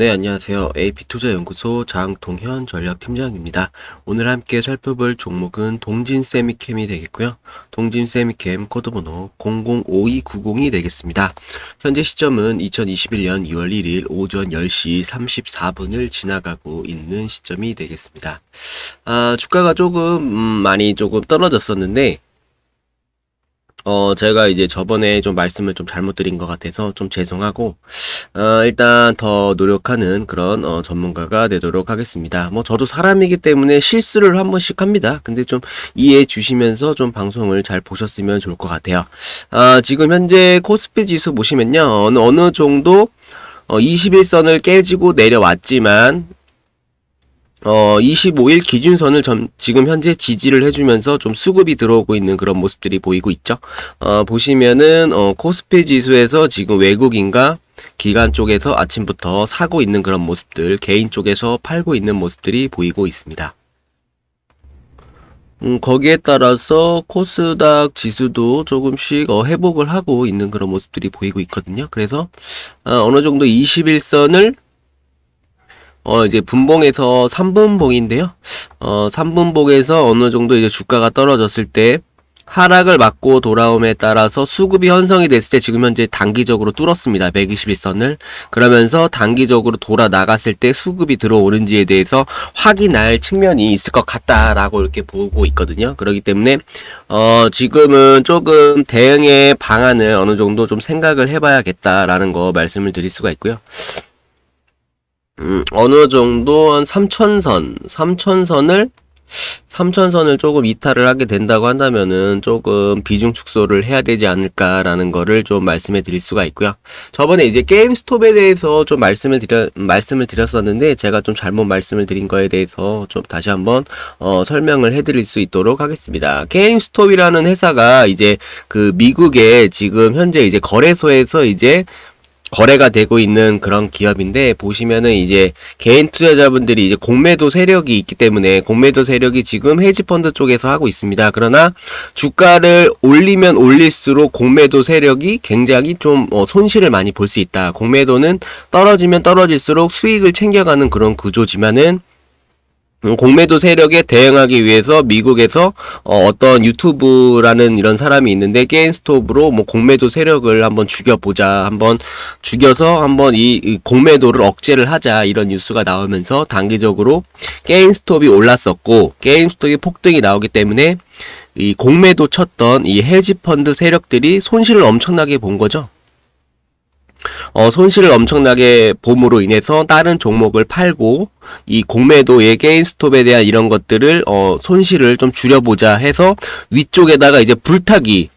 네, 안녕하세요. AP투자연구소 장동현 전략팀장입니다. 오늘 함께 살펴볼 종목은 동진세미캠이 되겠고요. 동진세미캠 코드번호 005290이 되겠습니다. 현재 시점은 2021년 2월 1일 오전 10시 34분을 지나가고 있는 시점이 되겠습니다. 아, 주가가 조금 음, 많이 조금 떨어졌었는데 어, 제가 이제 저번에 좀 말씀을 좀 잘못 드린 것 같아서 좀 죄송하고, 어, 일단 더 노력하는 그런, 어, 전문가가 되도록 하겠습니다. 뭐, 저도 사람이기 때문에 실수를 한 번씩 합니다. 근데 좀 이해해 주시면서 좀 방송을 잘 보셨으면 좋을 것 같아요. 아, 지금 현재 코스피 지수 보시면요. 어느, 어느 정도, 어, 21선을 깨지고 내려왔지만, 어, 25일 기준선을 점, 지금 현재 지지를 해주면서 좀 수급이 들어오고 있는 그런 모습들이 보이고 있죠. 어, 보시면은 어, 코스피 지수에서 지금 외국인과 기관 쪽에서 아침부터 사고 있는 그런 모습들, 개인 쪽에서 팔고 있는 모습들이 보이고 있습니다. 음, 거기에 따라서 코스닥 지수도 조금씩 어, 회복을 하고 있는 그런 모습들이 보이고 있거든요. 그래서 어, 어느 정도 21선을 어 이제 분봉에서 3분봉인데요. 어 3분봉에서 어느 정도 이제 주가가 떨어졌을 때 하락을 맞고 돌아옴에 따라서 수급이 형성이 됐을 때 지금 현재 단기적으로 뚫었습니다. 121선을. 그러면서 단기적으로 돌아 나갔을 때 수급이 들어오는지에 대해서 확인할 측면이 있을 것 같다라고 이렇게 보고 있거든요. 그렇기 때문에 어 지금은 조금 대응의 방안을 어느 정도 좀 생각을 해봐야겠다라는 거 말씀을 드릴 수가 있고요. 음, 어느 정도 한 3천선, 3천선을 3천선을 조금 이탈을 하게 된다고 한다면은 조금 비중 축소를 해야 되지 않을까라는 거를 좀 말씀해 드릴 수가 있고요. 저번에 이제 게임 스톱에 대해서 좀 말씀을 드려 말씀을 드렸었는데 제가 좀 잘못 말씀을 드린 거에 대해서 좀 다시 한번 어, 설명을 해 드릴 수 있도록 하겠습니다. 게임 스톱이라는 회사가 이제 그미국에 지금 현재 이제 거래소에서 이제 거래가 되고 있는 그런 기업인데 보시면은 이제 개인 투자자분들이 이제 공매도 세력이 있기 때문에 공매도 세력이 지금 헤지펀드 쪽에서 하고 있습니다. 그러나 주가를 올리면 올릴수록 공매도 세력이 굉장히 좀어 손실을 많이 볼 수 있다. 공매도는 떨어지면 떨어질수록 수익을 챙겨가는 그런 구조지만은 공매도 세력에 대응하기 위해서 미국에서 어, 떤 유튜브라는 이런 사람이 있는데 게임스톱으로 뭐 공매도 세력을 한번 죽여보자 한번 죽여서 한번 이, 이 공매도를 억제를 하자 이런 뉴스가 나오면서 단기적으로 게임스톱이 올랐었고 게임스톱이 폭등이 나오기 때문에 이 공매도 쳤던 이 헤지펀드 세력들이 손실을 엄청나게 본 거죠. 어, 손실을 엄청나게 봄으로 인해서 다른 종목을 팔고 이 공매도의 게임스톱에 대한 이런 것들을 어, 손실을 좀 줄여보자 해서 위쪽에다가 이제 불타기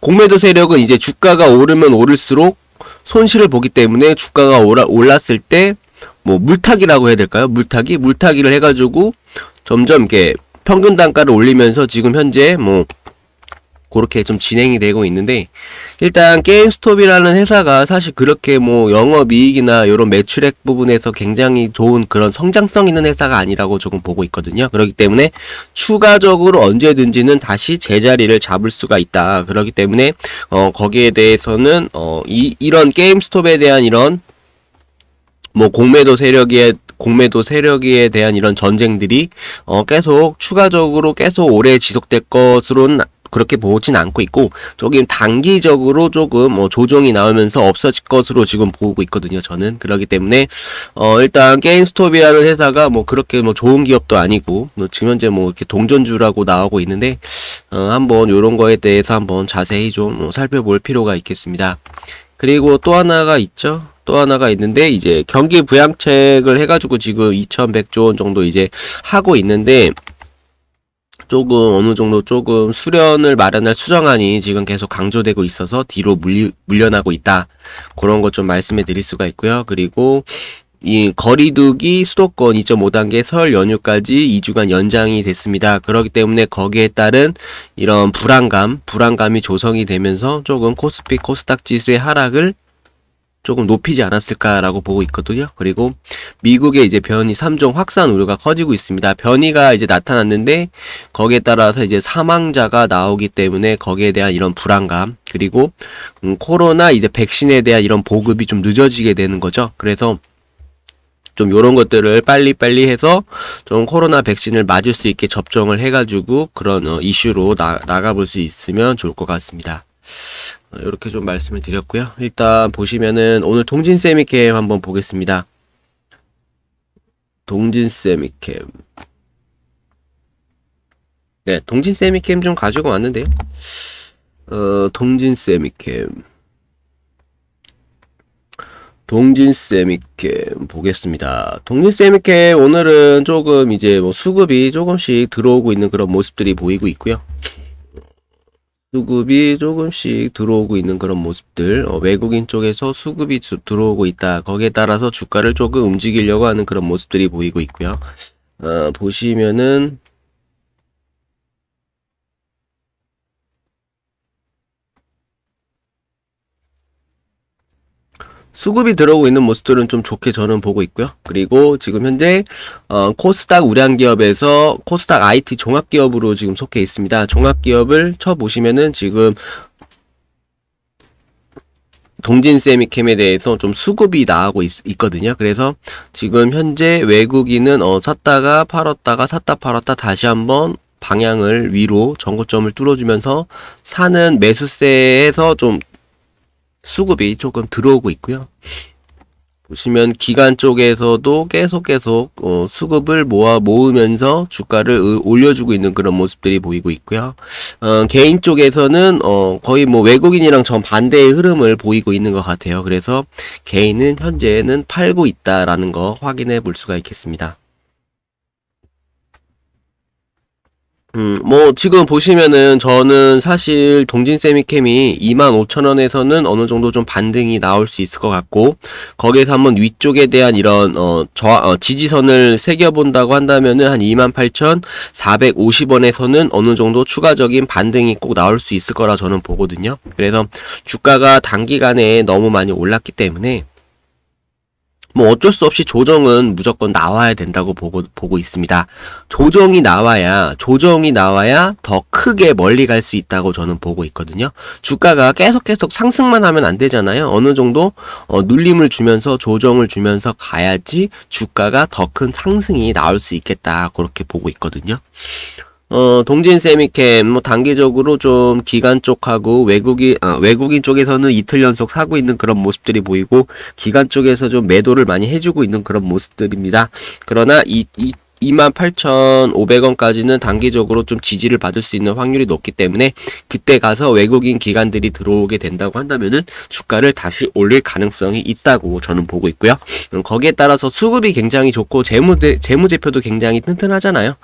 공매도 세력은 이제 주가가 오르면 오를수록 손실을 보기 때문에 주가가 오라, 올랐을 때 뭐 물타기라고 해야 될까요? 물타기 물타기를 해가지고 점점 이렇게 평균 단가를 올리면서 지금 현재 뭐 그렇게 좀 진행이 되고 있는데 일단 게임스톱이라는 회사가 사실 그렇게 뭐 영업이익이나 이런 매출액 부분에서 굉장히 좋은 그런 성장성 있는 회사가 아니라고 조금 보고 있거든요. 그렇기 때문에 추가적으로 언제든지는 다시 제자리를 잡을 수가 있다. 그렇기 때문에 어 거기에 대해서는 어이 이런 게임스톱에 대한 이런 뭐 공매도 세력에 공매도 세력에 대한 이런 전쟁들이 어 계속 추가적으로 계속 오래 지속될 것으로는 그렇게 보진 않고 있고 조금 단기적으로 조금 뭐 조정이 나오면서 없어질 것으로 지금 보고 있거든요. 저는 그렇기 때문에 어 일단 게임스톱이라는 회사가 뭐 그렇게 뭐 좋은 기업도 아니고 뭐 지금 현재 뭐 이렇게 동전주라고 나오고 있는데 어 한번 이런 거에 대해서 한번 자세히 좀 뭐 살펴볼 필요가 있겠습니다. 그리고 또 하나가 있죠. 또 하나가 있는데 이제 경기 부양책을 해가지고 지금 2,100조 원 정도 이제 하고 있는데 조금 어느 정도 조금 수련을 마련할 수정안이 지금 계속 강조되고 있어서 뒤로 물리, 물려나고 있다. 그런 것 좀 말씀해 드릴 수가 있고요. 그리고 이 거리두기 수도권 2.5단계 설 연휴까지 2주간 연장이 됐습니다. 그렇기 때문에 거기에 따른 이런 불안감, 불안감이 조성이 되면서 조금 코스피 코스닥 지수의 하락을 조금 높이지 않았을까라고 보고 있거든요. 그리고 미국의 이제 변이 3종 확산 우려가 커지고 있습니다. 변이가 이제 나타났는데 거기에 따라서 이제 사망자가 나오기 때문에 거기에 대한 이런 불안감 그리고 음, 코로나 이제 백신에 대한 이런 보급이 좀 늦어지게 되는 거죠. 그래서 좀 요런 것들을 빨리빨리 해서 좀 코로나 백신을 맞을 수 있게 접종을 해가지고 그런 어, 이슈로 나, 나가볼 수 있으면 좋을 것 같습니다. 이렇게 좀 말씀을 드렸고요. 일단 보시면은 오늘 동진 세미캠 한번 보겠습니다. 동진 세미캠 네, 동진 세미캠 좀 가지고 왔는데요. 어, 동진 세미캠 동진 세미캠 보겠습니다. 동진 세미캠 오늘은 조금 이제 뭐 수급이 조금씩 들어오고 있는 그런 모습들이 보이고 있고요. 수급이 조금씩 들어오고 있는 그런 모습들 어, 외국인 쪽에서 수급이 주, 들어오고 있다 거기에 따라서 주가를 조금 움직이려고 하는 그런 모습들이 보이고 있고요 어, 보시면은 수급이 들어오고 있는 모습들은 좀 좋게 저는 보고 있고요. 그리고 지금 현재 어, 코스닥 우량 기업에서 코스닥 IT 종합 기업으로 지금 속해 있습니다. 종합 기업을 쳐 보시면은 지금 동진 세미캠에 대해서 좀 수급이 나오고 있, 거든요 그래서 지금 현재 외국인은 어, 샀다가 팔았다가 샀다 팔았다 다시 한번 방향을 위로 전고점을 뚫어주면서 사는 매수세에서 좀 수급이 조금 들어오고 있고요. 보시면 기간 쪽에서도 계속 계속 어, 수급을 모아 모으면서 주가를 올려주고 있는 그런 모습들이 보이고 있고요. 어, 개인 쪽에서는 어, 거의 뭐 외국인이랑 전 반대의 흐름을 보이고 있는 것 같아요. 그래서 개인은 현재는 팔고 있다라는 거 확인해 볼 수가 있겠습니다. 음, 뭐 지금 보시면은 저는 사실 동진 세미캠이 25,000원에서는 어느 정도 좀 반등이 나올 수 있을 것 같고 거기에서 한번 위쪽에 대한 이런 어, 저 어, 지지선을 새겨 본다고 한다면은 한 28,450원에서는 어느 정도 추가적인 반등이 꼭 나올 수 있을 거라 저는 보거든요. 그래서 주가가 단기간에 너무 많이 올랐기 때문에 뭐 어쩔 수 없이 조정은 무조건 나와야 된다고 보고, 보고 있습니다. 조정이 나와야, 조정이 나와야 더 크게 멀리 갈 수 있다고 저는 보고 있거든요. 주가가 계속 계속 상승만 하면 안 되잖아요. 어느 정도 어, 눌림을 주면서 조정을 주면서 가야지 주가가 더 큰 상승이 나올 수 있겠다. 그렇게 보고 있거든요. 어, 동진 세미캠 뭐 단기적으로 좀기간 쪽하고 외국인 아, 외국인 쪽에서는 이틀 연속 사고 있는 그런 모습들이 보이고 기간 쪽에서 좀 매도를 많이 해주고 있는 그런 모습들입니다. 그러나 이, 이 28,500원까지는 단기적으로 좀 지지를 받을 수 있는 확률이 높기 때문에 그때 가서 외국인 기관들이 들어오게 된다고 한다면은 주가를 다시 올릴 가능성이 있다고 저는 보고 있고요. 거기에 따라서 수급이 굉장히 좋고 재무 재무제표도 굉장히 튼튼하잖아요.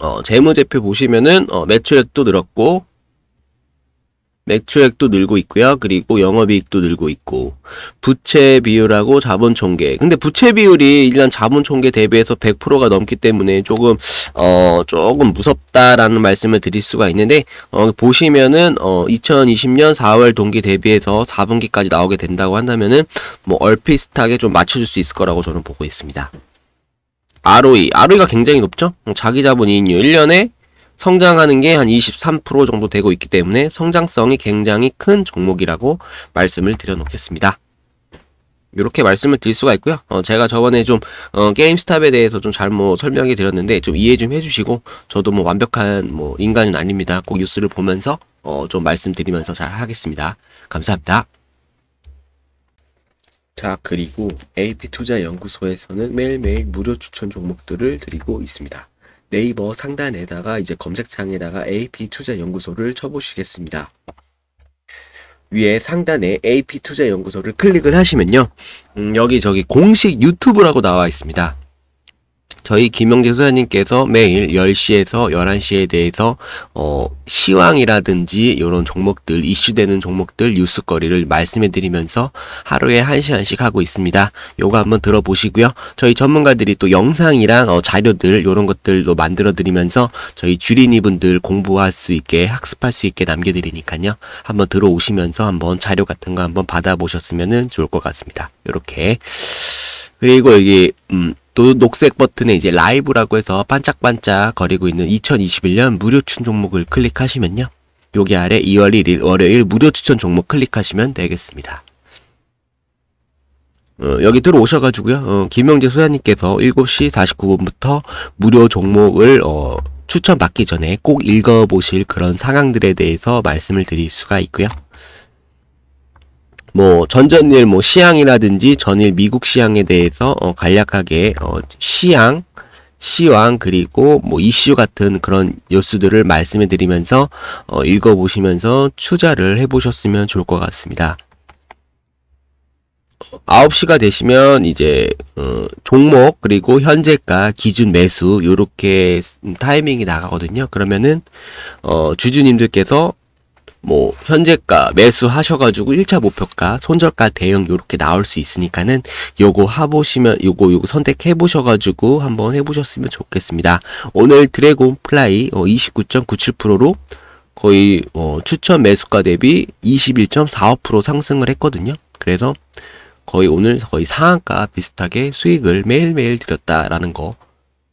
어, 재무제표 보시면은 어, 매출액도 늘었고 매출액도 늘고 있고요. 그리고 영업이익도 늘고 있고 부채 비율하고 자본 총계. 근데 부채 비율이 일단 자본 총계 대비해서 100%가 넘기 때문에 조금 어 조금 무섭다라는 말씀을 드릴 수가 있는데 어 보시면은 어 2020년 4월 동기 대비해서 4분기까지 나오게 된다고 한다면은 뭐 얼핏하게 좀 맞춰 줄수 있을 거라고 저는 보고 있습니다. ROE, ROE가 굉장히 높죠? 음, 자기 자본 이익률 1년에 성장하는 게 한 23% 정도 되고 있기 때문에 성장성이 굉장히 큰 종목이라고 말씀을 드려놓겠습니다. 이렇게 말씀을 드릴 수가 있고요. 어, 제가 저번에 좀 어, 게임스탑에 대해서 좀 잘못 뭐 설명해 드렸는데 좀 이해 좀 해주시고 저도 뭐 완벽한 뭐 인간은 아닙니다. 꼭 뉴스를 보면서 어, 좀 말씀드리면서 잘 하겠습니다. 감사합니다. 자 그리고 AP투자연구소에서는 매일매일 무료 추천 종목들을 드리고 있습니다. 네이버 상단에다가 이제 검색창에다가 AP투자연구소를 쳐보시겠습니다. 위에 상단에 AP투자연구소를 클릭을 하시면요. 음, 여기저기 공식 유튜브라고 나와 있습니다. 저희 김영재 소장님께서 매일 10시에서 11시에 대해서 어, 시황이라든지 이런 종목들, 이슈되는 종목들, 뉴스거리를 말씀해 드리면서 하루에 1시간씩 하고 있습니다. 요거 한번 들어보시고요. 저희 전문가들이 또 영상이랑 어, 자료들 이런 것들도 만들어 드리면서 저희 주린이분들 공부할 수 있게 학습할 수 있게 남겨 드리니까요. 한번 들어오시면서 한번 자료 같은 거 한번 받아보셨으면 좋을 것 같습니다. 이렇게 그리고 여기 음, 또 녹색 버튼에 이제 라이브라고 해서 반짝반짝 거리고 있는 2021년 무료 추천 종목을 클릭하시면요. 여기 아래 2월 1일 월요일 무료 추천 종목 클릭하시면 되겠습니다. 어, 여기 들어오셔가지고요. 어, 김영재 소장님께서 7시 49분부터 무료 종목을 어, 추천받기 전에 꼭 읽어보실 그런 상황들에 대해서 말씀을 드릴 수가 있고요. 뭐 전전일 뭐 시향이라든지 전일 미국 시향에 대해서 어, 간략하게 어, 시향 시황 그리고 뭐 이슈 같은 그런 요소들을 말씀해 드리면서 어, 읽어 보시면서 투자를 해 보셨으면 좋을 것 같습니다. 9시가 되시면 이제 어, 종목 그리고 현재가 기준 매수 요렇게 타이밍이 나가거든요. 그러면은 어, 주주님들께서 뭐 현재가 매수하셔가지고 1차 목표가 손절가 대응 요렇게 나올 수 있으니까는 요거 하보시면 요거 요거 선택해 보셔가지고 한번 해보셨으면 좋겠습니다. 오늘 드래곤 플라이 29.97%로 어, 거의 어, 추천 매수가 대비 21.45% 상승을 했거든요. 그래서 거의 오늘 거의 상한가 비슷하게 수익을 매일매일 드렸다라는 거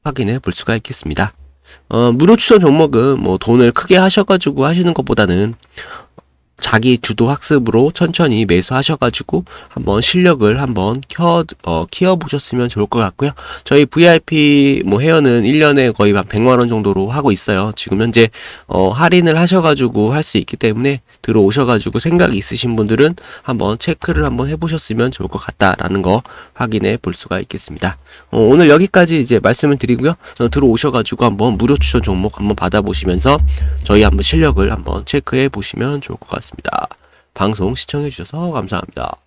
확인해 볼 수가 있겠습니다. 어, 무료 추천 종목은 뭐 돈을 크게 하셔가지고 하시는 것보다는 자기 주도 학습으로 천천히 매수하셔가지고 한번 실력을 한번 켜, 어, 키워보셨으면 좋을 것 같고요. 저희 VIP 뭐 회원은 1년에 거의 한 100만원 정도로 하고 있어요. 지금 현재, 어, 할인을 하셔가지고 할 수 있기 때문에 들어오셔가지고 생각이 있으신 분들은 한번 체크를 한번 해보셨으면 좋을 것 같다라는 거 확인해 볼 수가 있겠습니다. 어, 오늘 여기까지 이제 말씀을 드리고요. 어, 들어오셔가지고 한번 무료 추천 종목 한번 받아보시면서 저희 한번 실력을 한번 체크해 보시면 좋을 것 같습니다. 같습니다. 방송 시청해주셔서 감사합니다.